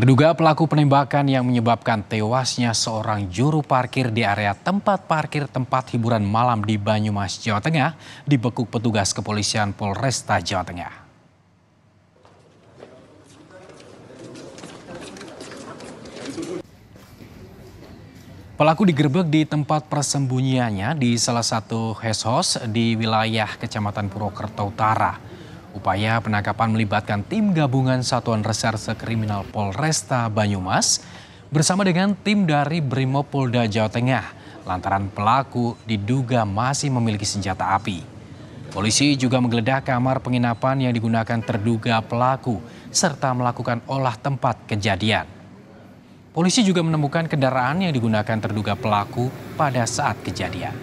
Terduga pelaku penembakan yang menyebabkan tewasnya seorang juru parkir di area tempat parkir tempat hiburan malam di Banyumas, Jawa Tengah, dibekuk petugas kepolisian Polresta, Jawa Tengah. Pelaku digerebek di tempat persembunyiannya di salah satu heshos di wilayah Kecamatan Purwokerto Utara. Upaya penangkapan melibatkan tim gabungan Satuan Reserse Kriminal Polresta Banyumas bersama dengan tim dari Brimopolda Jawa Tengah lantaran pelaku diduga masih memiliki senjata api. Polisi juga menggeledah kamar penginapan yang digunakan terduga pelaku serta melakukan olah tempat kejadian. Polisi juga menemukan kendaraan yang digunakan terduga pelaku pada saat kejadian.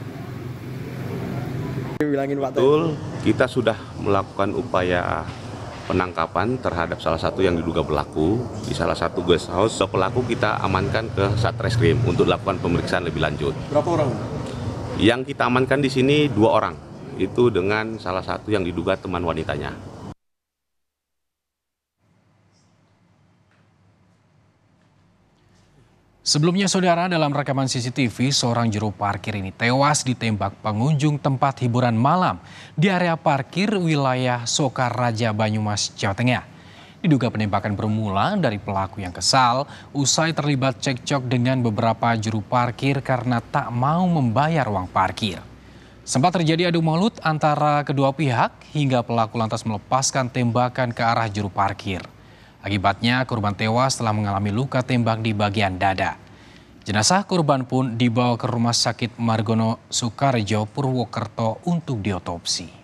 Betul, kita sudah melakukan upaya penangkapan terhadap salah satu yang diduga pelaku di salah satu guest house. Pelaku kita amankan ke Satreskrim untuk dilakukan pemeriksaan lebih lanjut. Berapa orang? Yang kita amankan di sini dua orang, itu dengan salah satu yang diduga teman wanitanya. Sebelumnya saudara dalam rekaman CCTV seorang juru parkir ini tewas ditembak pengunjung tempat hiburan malam di area parkir wilayah Raja Banyumas Jawa Tengah. Diduga penembakan bermula dari pelaku yang kesal usai terlibat cekcok dengan beberapa juru parkir karena tak mau membayar uang parkir. Sempat terjadi adu mulut antara kedua pihak hingga pelaku lantas melepaskan tembakan ke arah juru parkir. Akibatnya korban tewas setelah mengalami luka tembak di bagian dada. Jenazah korban pun dibawa ke Rumah Sakit Margono Sukarejo Purwokerto untuk diotopsi.